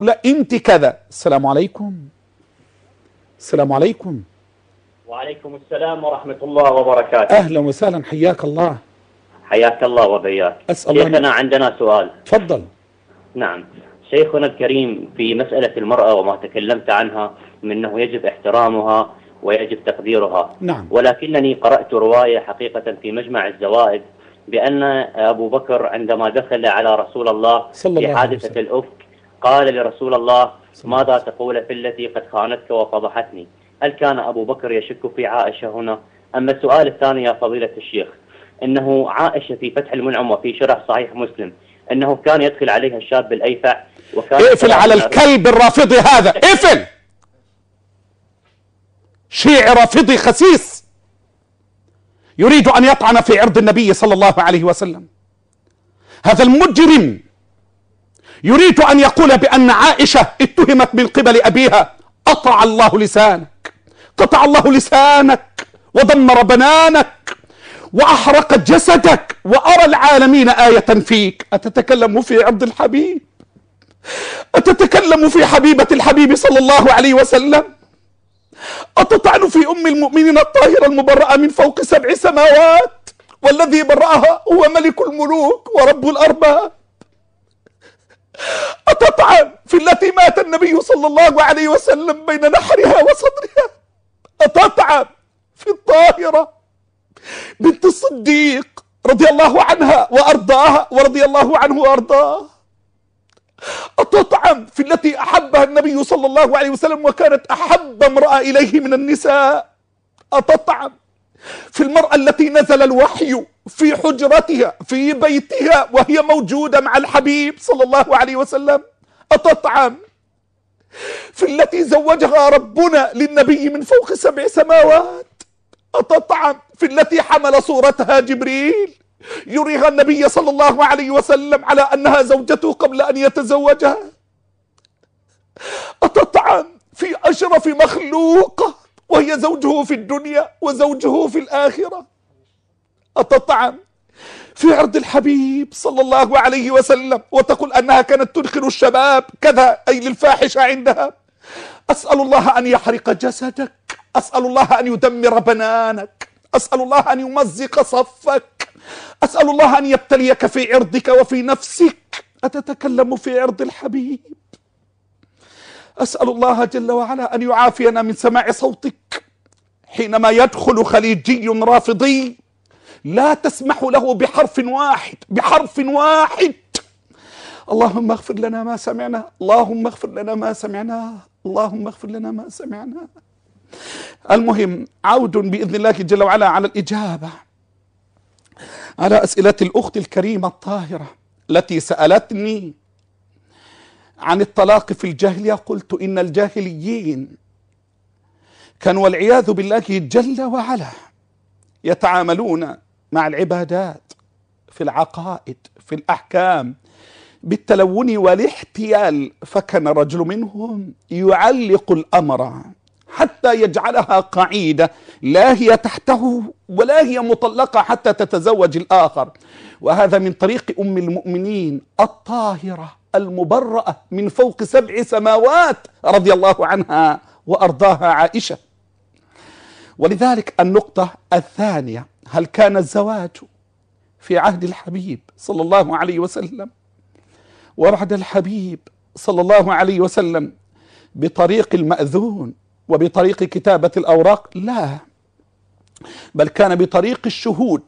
لا انت كذا السلام عليكم السلام عليكم وعليكم السلام ورحمة الله وبركاته أهلا وسهلا حياك الله حياك الله وبياك أسأل شيخنا الله عندنا سؤال تفضل نعم شيخنا الكريم في مسألة المرأة وما تكلمت عنها من أنه يجب احترامها ويجب تقديرها نعم ولكنني قرأت رواية حقيقة في مجمع الزوائد بأن أبو بكر عندما دخل على رسول الله صلى في حادثة الأفك قال لرسول الله ماذا تقول في التي قد خانتك وفضحتني هل كان أبو بكر يشك في عائشة هنا أما السؤال الثاني يا فضيلة الشيخ أنه عائشة في فتح المنعم وفي شرح صحيح مسلم أنه كان يدخل عليها الشاب الأيفع وكان اقفل على الكلب الرافضي هذا اقفل شيعي رافضي خسيس يريد أن يطعن في عرض النبي صلى الله عليه وسلم هذا المجرم يريد أن يقول بأن عائشة اتهمت من قبل أبيها قطع الله لسانك قطع الله لسانك ودمر بنانك وأحرق جسدك وأرى العالمين آية فيك أتتكلم في عبد الحبيب أتتكلم في حبيبة الحبيب صلى الله عليه وسلم أتطعن في أم المؤمنين الطاهرة المبرأة من فوق سبع سماوات والذي برأها هو ملك الملوك ورب الأرباب أتطعن في التي مات النبي صلى الله عليه وسلم بين نحرها وصدرها أتطعن في الطاهرة بنت الصديق رضي الله عنها وأرضاها ورضي الله عنه وأرضاه أتطعم في التي أحبها النبي صلى الله عليه وسلم وكانت أحب امرأة إليه من النساء أتطعم في المرأة التي نزل الوحي في حجرتها في بيتها وهي موجودة مع الحبيب صلى الله عليه وسلم أتطعم في التي زوجها ربنا للنبي من فوق سبع سماوات أتطعم في التي حمل صورتها جبريل يريها النبي صلى الله عليه وسلم على أنها زوجته قبل أن يتزوجها أتطعم في أشرف مخلوقه وهي زوجه في الدنيا وزوجه في الآخرة الطعام في عرض الحبيب صلى الله عليه وسلم وتقول أنها كانت تدخل الشباب كذا أي للفاحشة عندها أسأل الله أن يحرق جسدك أسأل الله أن يدمر بنانك أسأل الله أن يمزق صفك أسأل الله أن يبتليك في عرضك وفي نفسك أتتكلم في عرض الحبيب أسأل الله جل وعلا أن يعافينا من سماع صوتك حينما يدخل خليجي رافضي لا تسمح له بحرف واحد بحرف واحد اللهم اغفر لنا ما سمعنا اللهم اغفر لنا ما سمعنا اللهم اغفر لنا ما سمعنا المهم عود بإذن الله جل وعلا على الإجابة على أسئلة الأخت الكريمة الطاهرة التي سألتني عن الطلاق في الجاهلية قلت إن الجاهليين كانوا والعياذ بالله جل وعلا يتعاملون مع العبادات في العقائد في الأحكام بالتلون والاحتيال فكان رجل منهم يعلق الأمر حتى يجعلها قعيدة لا هي تحته ولا هي مطلقة حتى تتزوج الآخر وهذا من طريق أم المؤمنين الطاهرة المبرأة من فوق سبع سماوات رضي الله عنها وأرضاها عائشة ولذلك النقطة الثانية هل كان الزواج في عهد الحبيب صلى الله عليه وسلم وبعد الحبيب صلى الله عليه وسلم بطريق المأذون وبطريق كتابة الأوراق لا بل كان بطريق الشهود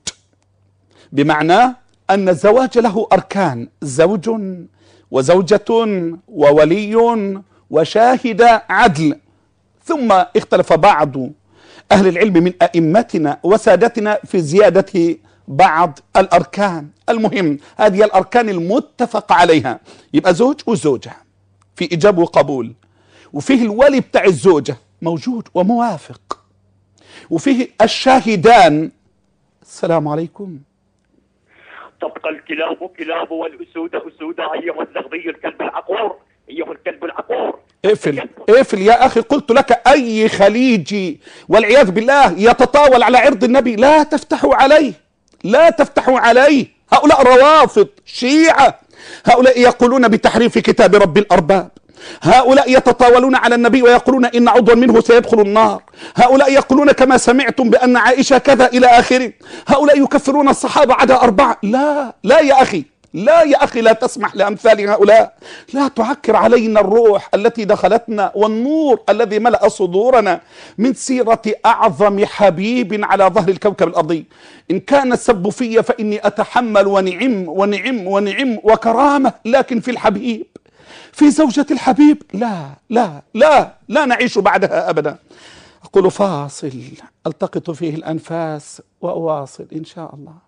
بمعنى أن الزواج له أركان زوج وزوجة وولي وشاهد عدل ثم اختلف بعض أهل العلم من أئمتنا وسادتنا في زيادة بعض الأركان المهم هذه الأركان المتفق عليها يبقى زوج وزوجة في إيجاب وقبول وفيه الولي بتاع الزوجة موجود وموافق وفيه الشاهدان السلام عليكم تبقى الكلاب كلاب والأسود أسود أيها الزغبي الكلب العقور أيها الكلب العقور اقفل اقفل يا اخي قلت لك اي خليجي والعياذ بالله يتطاول على عرض النبي لا تفتحوا عليه لا تفتحوا عليه هؤلاء روافض شيعه هؤلاء يقولون بتحريف كتاب رب الارباب هؤلاء يتطاولون على النبي ويقولون إن عضوا منه سيدخل النار هؤلاء يقولون كما سمعتم بأن عائشة كذا إلى آخره هؤلاء يكفرون الصحابة عدا أربعة لا لا يا أخي لا يا أخي لا تسمح لأمثال هؤلاء لا تعكر علينا الروح التي دخلتنا والنور الذي ملأ صدورنا من سيرة أعظم حبيب على ظهر الكوكب الأرضي إن كان السب في فإني أتحمل ونعم ونعم ونعم وكرامة لكن في الحبيب في زوجة الحبيب لا لا لا لا نعيش بعدها أبدا أقول فاصل ألتقط فيه الأنفاس وأواصل إن شاء الله